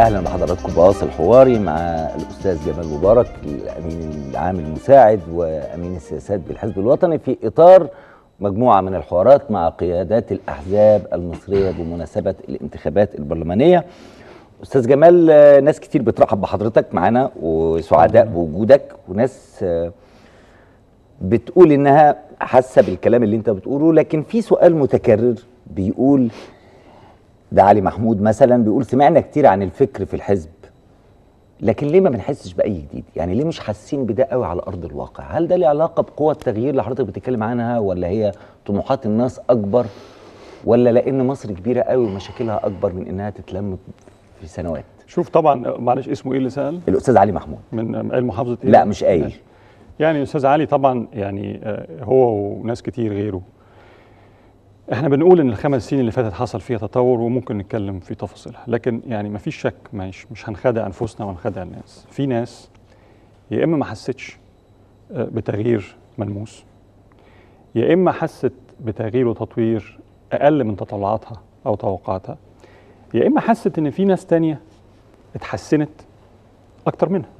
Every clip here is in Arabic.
اهلا بحضراتكم بواصل حواري مع الاستاذ جمال مبارك الامين العام المساعد وامين السياسات بالحزب الوطني في اطار مجموعه من الحوارات مع قيادات الاحزاب المصريه بمناسبه الانتخابات البرلمانيه استاذ جمال ناس كتير بترحب بحضرتك معانا وسعداء بوجودك وناس بتقول انها حاسه بالكلام اللي انت بتقوله لكن في سؤال متكرر بيقول ده علي محمود مثلا بيقول سمعنا كتير عن الفكر في الحزب لكن ليه ما بنحسش باي جديد يعني ليه مش حاسين بده قوي على ارض الواقع هل ده له علاقه بقوه التغيير اللي حضرتك بتتكلم عنها ولا هي طموحات الناس اكبر ولا لان مصر كبيره قوي ومشاكلها اكبر من انها تتلم في سنوات شوف طبعا معلش اسمه ايه اللي سال الاستاذ علي محمود من قايل محافظه إيه؟ لا مش قايل يعني الاستاذ علي طبعا يعني آه، هو وناس كتير غيره احنا بنقول ان الخمس سنين اللي فاتت حصل فيها تطور وممكن نتكلم في تفاصيلها لكن يعني ما فيش شك مش مش هنخدع انفسنا ونخدع الناس في ناس يا اما ما حستش آه، بتغيير ملموس يا اما حست بتغيير وتطوير اقل من تطلعاتها او توقعاتها يا اما حست ان في ناس تانية اتحسنت اكتر منها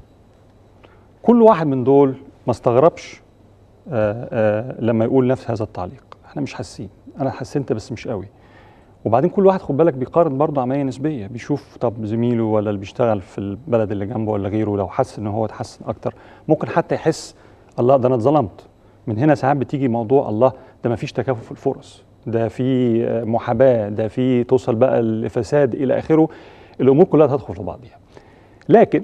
كل واحد من دول ما استغربش آه، آه، لما يقول نفس هذا التعليق احنا مش حاسين انا حسنت بس مش قوي وبعدين كل واحد خد بالك بيقارن برضه عمليه نسبيه بيشوف طب زميله ولا اللي بيشتغل في البلد اللي جنبه ولا غيره لو حس ان هو اتحسن اكتر ممكن حتى يحس الله ده انا اتظلمت من هنا ساعات بتيجي موضوع الله ده ما فيش تكافؤ في الفرص ده في محاباه ده في توصل بقى الفساد الى اخره الامور كلها تدخل في بعضها لكن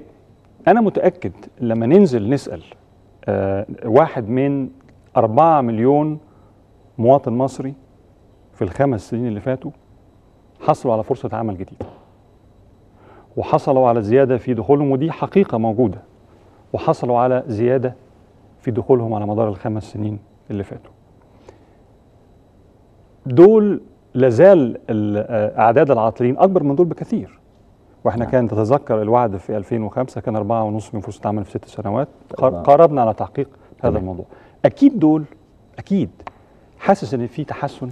انا متاكد لما ننزل نسال آه، واحد من 4 مليون مواطن مصري في الخمس سنين اللي فاتوا حصلوا على فرصة عمل جديدة وحصلوا على زيادة في دخولهم ودي حقيقة موجودة وحصلوا على زيادة في دخولهم على مدار الخمس سنين اللي فاتوا دول لازال آه، أعداد العاطلين أكبر من دول بكثير واحنا نعم. كان تتذكر الوعد في 2005 كان 4.5 من فرصة عمل في ست سنوات قربنا على تحقيق هذا الموضوع أكيد دول أكيد حاسس إن في تحسن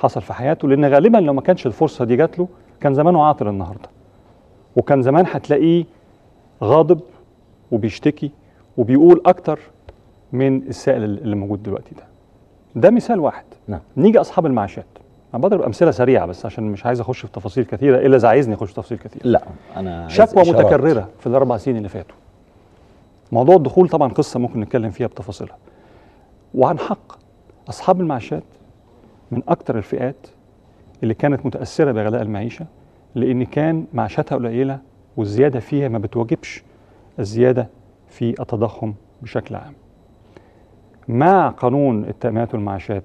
حصل في حياته لان غالبا لو ما كانش الفرصه دي جات له كان زمانه عاطل النهارده وكان زمان هتلاقيه غاضب وبيشتكي وبيقول اكتر من السائل اللي موجود دلوقتي ده ده مثال واحد نعم. نيجي اصحاب المعاشات انا بضرب امثله سريعه بس عشان مش عايز اخش في تفاصيل كثيره الا اذا عايزني اخش في تفاصيل كثيره لا انا شكوى متكرره في الاربع سنين اللي فاتوا موضوع الدخول طبعا قصه ممكن نتكلم فيها بتفاصيلها وعن حق اصحاب المعاشات من أكثر الفئات اللي كانت متأثرة بغلاء المعيشة لأن كان معاشاتها قليلة والزيادة فيها ما بتواجبش الزيادة في التضخم بشكل عام مع قانون التأمينات والمعاشات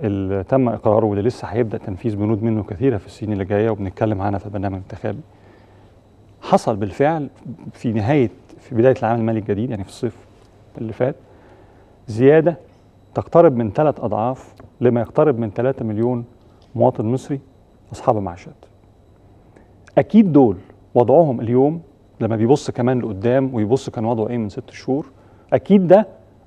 اللي تم إقراره واللي لسه هيبدأ تنفيذ بنود منه كثيرة في السنين اللي جاية وبنتكلم عنها في البرنامج الانتخابي حصل بالفعل في نهاية في بداية العام المالي الجديد يعني في الصيف اللي فات زيادة تقترب من ثلاث أضعاف لما يقترب من 3 مليون مواطن مصري أصحاب معاشات أكيد دول وضعهم اليوم لما بيبص كمان لقدام ويبص كان وضعه إيه من ست شهور أكيد ده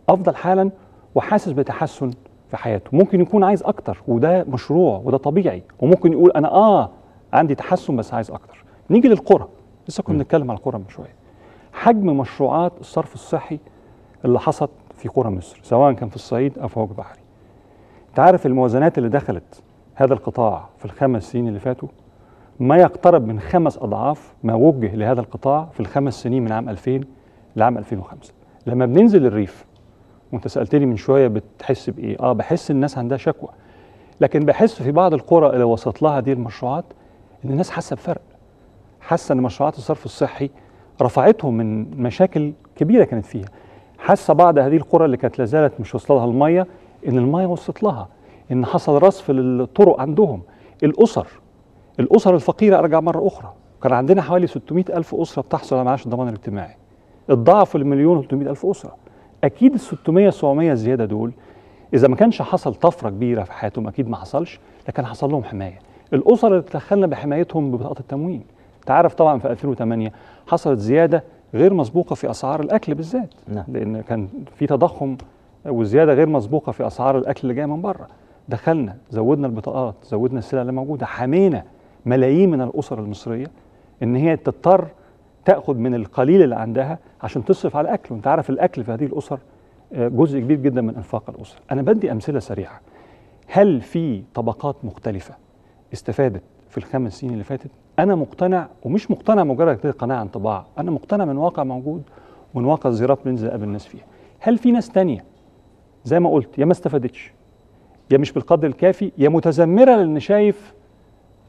أفضل حالا وحاسس بتحسن في حياته ممكن يكون عايز أكتر وده مشروع وده طبيعي وممكن يقول أنا آه عندي تحسن بس عايز أكتر نيجي للقرى لسه كنا بنتكلم على القرى من شوية حجم مشروعات الصرف الصحي اللي حصلت في قرى مصر سواء كان في الصعيد أو في وجه بحري تعرف الموازنات اللي دخلت هذا القطاع في الخمس سنين اللي فاتوا ما يقترب من خمس أضعاف ما وجه لهذا القطاع في الخمس سنين من عام 2000 لعام 2005 لما بننزل الريف وانت سألتني من شوية بتحس بإيه؟ آه بحس الناس عندها شكوى لكن بحس في بعض القرى اللي وصلت لها دي المشروعات إن الناس حاسة بفرق حاسة إن مشروعات الصرف الصحي رفعتهم من مشاكل كبيرة كانت فيها حاسة بعض هذه القرى اللي كانت لازالت مش وصلها لها المية ان الميه وصلت لها ان حصل رصف للطرق عندهم الاسر الاسر الفقيره ارجع مره اخرى كان عندنا حوالي 600 الف اسره بتحصل على معاش الضمان الاجتماعي الضعف المليون و الف اسره اكيد ال 600 700 زياده دول اذا ما كانش حصل طفره كبيره في حياتهم اكيد ما حصلش لكن حصل لهم حمايه الاسر اللي تدخلنا بحمايتهم ببطاقه التموين تعرف طبعا في 2008 حصلت زياده غير مسبوقه في اسعار الاكل بالذات نعم. لان كان في تضخم وزياده غير مسبوقه في اسعار الاكل اللي جاي من بره دخلنا زودنا البطاقات زودنا السلع اللي موجوده حمينا ملايين من الاسر المصريه ان هي تضطر تاخد من القليل اللي عندها عشان تصرف على الاكل وانت عارف الاكل في هذه الاسر آه، جزء كبير جدا من انفاق الاسر انا بدي امثله سريعه هل في طبقات مختلفه استفادت في الخمس سنين اللي فاتت انا مقتنع ومش مقتنع مجرد قناعه انطباع انا مقتنع من واقع موجود ومن واقع الزراعه بننزل قبل الناس فيها هل في ناس تانية زي ما قلت يا ما استفادتش يا مش بالقدر الكافي يا متذمره لان شايف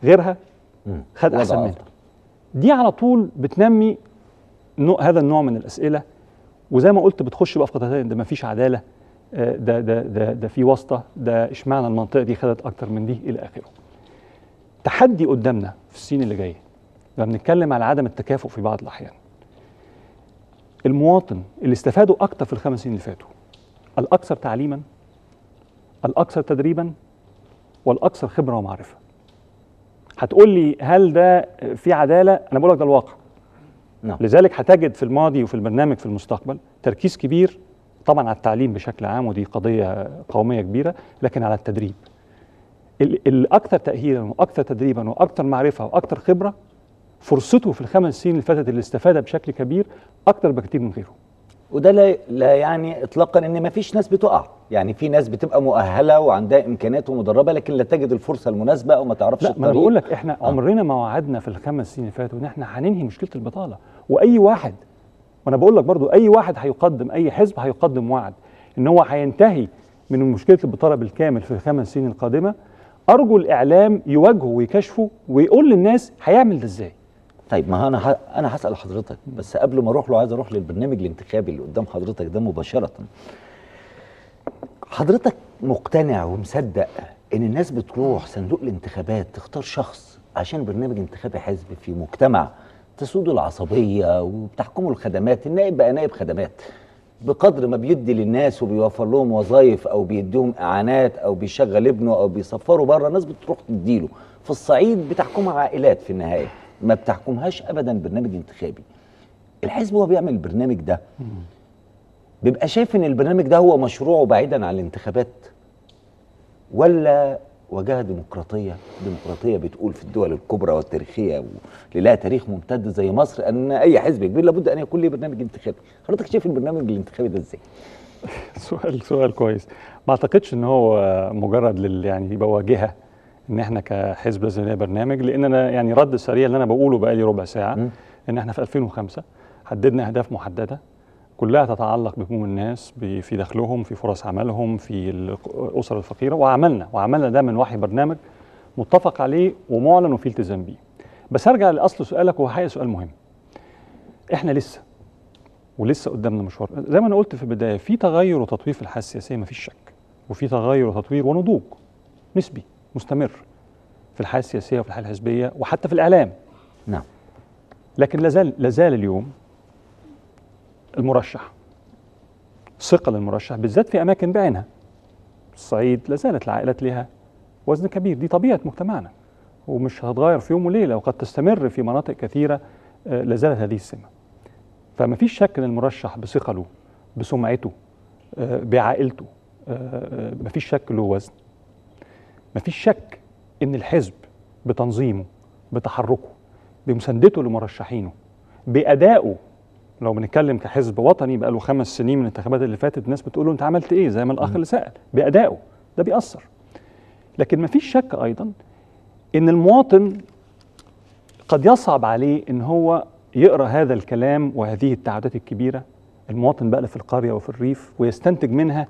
غيرها خد احسن منها دي على طول بتنمي نوع هذا النوع من الاسئله وزي ما قلت بتخش بقى في قطعتين ده ما فيش عداله آه، ده ده ده ده في واسطه ده اشمعنى المنطقه دي خدت اكتر من دي الى اخره. تحدي قدامنا في السنين اللي جايه لما بنتكلم على عدم التكافؤ في بعض الاحيان. المواطن اللي استفادوا اكتر في الخمس سنين اللي فاتوا الأكثر تعليما الأكثر تدريبا والأكثر خبرة ومعرفة هتقول لي هل ده في عدالة أنا بقول لك ده الواقع نعم. لذلك هتجد في الماضي وفي البرنامج في المستقبل تركيز كبير طبعا على التعليم بشكل عام ودي قضية قومية كبيرة لكن على التدريب الأكثر تأهيلا وأكثر تدريبا وأكثر معرفة وأكثر خبرة فرصته في الخمس سنين اللي فاتت اللي استفاد بشكل كبير أكثر بكثير من غيره وده لا, لا يعني اطلاقا ان ما فيش ناس بتقع يعني في ناس بتبقى مؤهله وعندها امكانات ومدربه لكن لا تجد الفرصه المناسبه او ما تعرفش لا الطريق. ما بقول لك احنا آه. عمرنا ما وعدنا في الخمس سنين اللي فاتوا ان احنا هننهي مشكله البطاله واي واحد وانا بقول لك برضو اي واحد هيقدم اي حزب هيقدم وعد ان هو هينتهي من مشكله البطاله بالكامل في الخمس سنين القادمه ارجو الاعلام يواجهه ويكشفه ويقول للناس هيعمل ده ازاي طيب ما انا انا هسال حضرتك بس قبل ما اروح له عايز اروح للبرنامج الانتخابي اللي قدام حضرتك ده مباشره حضرتك مقتنع ومصدق ان الناس بتروح صندوق الانتخابات تختار شخص عشان برنامج انتخابي حزب في مجتمع تسود العصبيه وبتحكمه الخدمات النائب بقى نائب خدمات بقدر ما بيدي للناس وبيوفر لهم وظائف او بيديهم اعانات او بيشغل ابنه او بيسفره بره الناس بتروح تديله في الصعيد بتحكمها عائلات في النهايه ما بتحكمهاش ابدا برنامج انتخابي الحزب هو بيعمل البرنامج ده بيبقى شايف ان البرنامج ده هو مشروعه بعيدا عن الانتخابات ولا وجهه ديمقراطيه ديمقراطيه بتقول في الدول الكبرى والتاريخيه اللي لها تاريخ ممتد زي مصر ان اي حزب كبير لابد ان يكون له برنامج انتخابي حضرتك شايف البرنامج الانتخابي ده ازاي سؤال سؤال كويس ما اعتقدش ان هو مجرد لل يعني يبقى واجهه ان احنا كحزب لازم نلاقي برنامج لان انا يعني رد سريع اللي انا بقوله بقالي ربع ساعه ان احنا في 2005 حددنا اهداف محدده كلها تتعلق بهموم الناس في دخلهم في فرص عملهم في الاسر الفقيره وعملنا وعملنا ده من وحي برنامج متفق عليه ومعلن وفي التزام بيه بس ارجع لاصل سؤالك وهو حقيقه سؤال مهم احنا لسه ولسه قدامنا مشوار زي ما انا قلت في البدايه في تغير وتطوير في الحياه السياسيه مفيش شك وفي تغير وتطوير ونضوج نسبي مستمر في الحياه السياسيه وفي الحياه الحزبيه وحتى في الاعلام نعم لكن لازال لازال اليوم المرشح ثقل المرشح بالذات في أماكن بعينها الصعيد لازالت العائلات لها وزن كبير دي طبيعة مجتمعنا ومش هتتغير في يوم وليلة وقد تستمر في مناطق كثيرة آه، لازالت هذه السمة فما فيش شك أن المرشح بثقله بسمعته آه، بعائلته آه، ما فيش شك له وزن مفيش شك ان الحزب بتنظيمه بتحركه بمساندته لمرشحينه بادائه لو بنتكلم كحزب وطني بقى له خمس سنين من الانتخابات اللي فاتت الناس بتقول له انت عملت ايه زي ما الاخ اللي سال بادائه ده بيأثر لكن مفيش شك ايضا ان المواطن قد يصعب عليه ان هو يقرا هذا الكلام وهذه التعهدات الكبيره المواطن بقى في القريه وفي الريف ويستنتج منها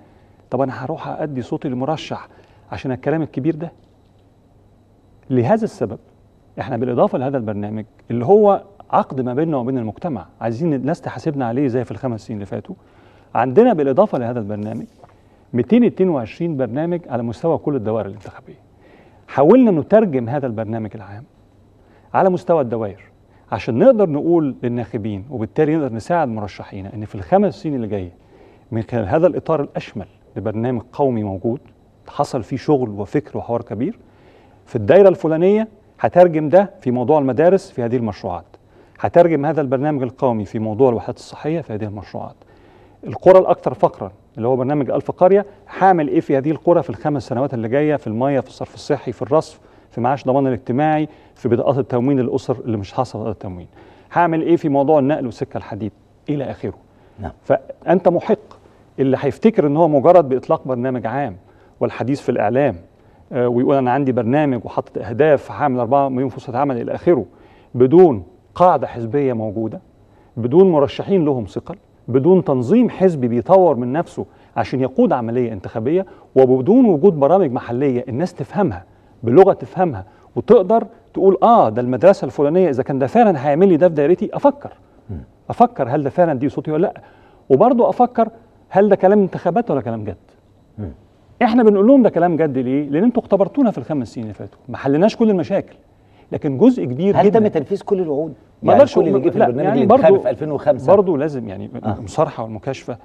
طب انا هروح ادي صوتي لمرشح عشان الكلام الكبير ده لهذا السبب احنا بالاضافه لهذا البرنامج اللي هو عقد ما بيننا وبين المجتمع عايزين الناس تحاسبنا عليه زي في الخمس سنين اللي فاتوا عندنا بالاضافه لهذا البرنامج 222 برنامج على مستوى كل الدوائر الانتخابيه حاولنا نترجم هذا البرنامج العام على مستوى الدوائر عشان نقدر نقول للناخبين وبالتالي نقدر نساعد مرشحينا ان في الخمس سنين اللي جايه من خلال هذا الاطار الاشمل لبرنامج قومي موجود حصل فيه شغل وفكر وحوار كبير في الدايره الفلانيه هترجم ده في موضوع المدارس في هذه المشروعات هترجم هذا البرنامج القومي في موضوع الوحدات الصحيه في هذه المشروعات القرى الاكثر فقرا اللي هو برنامج ألف قرية هعمل إيه في هذه القرى في الخمس سنوات اللي جاية في المية في الصرف الصحي في الرصف في معاش ضمان الاجتماعي في بطاقات التموين للأسر اللي مش حاصل التموين هعمل إيه في موضوع النقل والسكة الحديد إلى آخره نعم. فأنت محق اللي هيفتكر إن هو مجرد بإطلاق برنامج عام والحديث في الإعلام آه، ويقول أنا عندي برنامج وحاطط أهداف هعمل 4 مليون فرصة عمل إلى آخره بدون قاعدة حزبية موجودة بدون مرشحين لهم ثقل بدون تنظيم حزبي بيطور من نفسه عشان يقود عملية انتخابية وبدون وجود برامج محلية الناس تفهمها بلغة تفهمها وتقدر تقول اه ده المدرسه الفلانيه اذا كان ده فعلا هيعمل لي ده في دايرتي افكر افكر هل ده فعلا دي صوتي ولا لا وبرضه افكر هل ده كلام انتخابات ولا كلام جد احنا بنقول لهم ده كلام جد ليه؟ لان انتوا اختبرتونا في الخمس سنين اللي فاتوا، ما حلناش كل المشاكل لكن جزء كبير هل تم تنفيذ كل الوعود؟ ما يعني كل اللي جه في البرنامج يعني الانتخابي في 2005 برضه لازم يعني آه. المصارحه والمكاشفه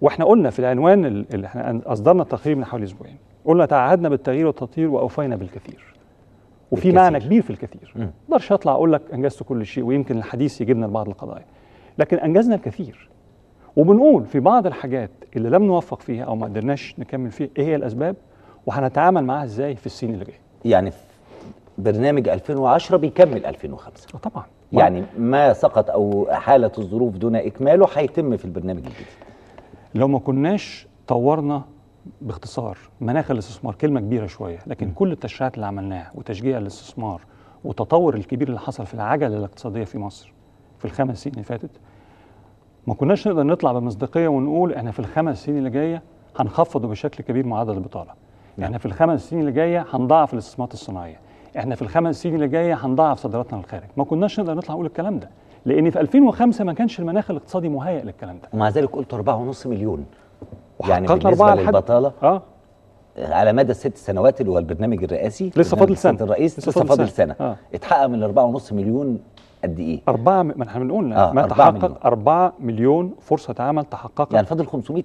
واحنا قلنا في العنوان اللي احنا اصدرنا التقرير من حوالي اسبوعين قلنا تعهدنا بالتغيير والتطهير واوفينا بالكثير وفي بالكثير. معنى كبير في الكثير ما اقدرش اطلع اقول لك انجزت كل شيء ويمكن الحديث يجيبنا لبعض القضايا لكن انجزنا الكثير وبنقول في بعض الحاجات اللي لم نوفق فيها او ما قدرناش نكمل فيها ايه هي الاسباب وهنتعامل معاها ازاي في السنين اللي جايه يعني برنامج 2010 بيكمل 2005 آه، طبعا يعني ما سقط او حاله الظروف دون اكماله هيتم في البرنامج الجديد لو ما كناش طورنا باختصار مناخ الاستثمار كلمه كبيره شويه لكن كل التشريعات اللي عملناها وتشجيع الاستثمار والتطور الكبير اللي حصل في العجله الاقتصاديه في مصر في الخمس سنين اللي فاتت ما كناش نقدر نطلع بمصداقيه ونقول احنا في الخمس سنين اللي جايه هنخفض بشكل كبير معدل البطاله نعم. احنا في الخمس سنين اللي جايه هنضعف الاستثمارات الصناعيه احنا في الخمس سنين اللي جايه هنضعف صادراتنا للخارج ما كناش نقدر نطلع نقول الكلام ده لان في 2005 ما كانش المناخ الاقتصادي مهيئ للكلام ده ومع ذلك قلت 4.5 مليون يعني بالنسبه للبطاله آه. اه على مدى الست سنوات اللي هو البرنامج الرئاسي لسه فاضل سنه الرئيس لسه, لسه فاضل سنه, سنة. آه. اتحقق من 4.5 مليون قد ايه؟ أربعة ما احنا بنقول آه ما تحقق 4 مليون. مليون فرصة عمل تحققت يعني فاضل 500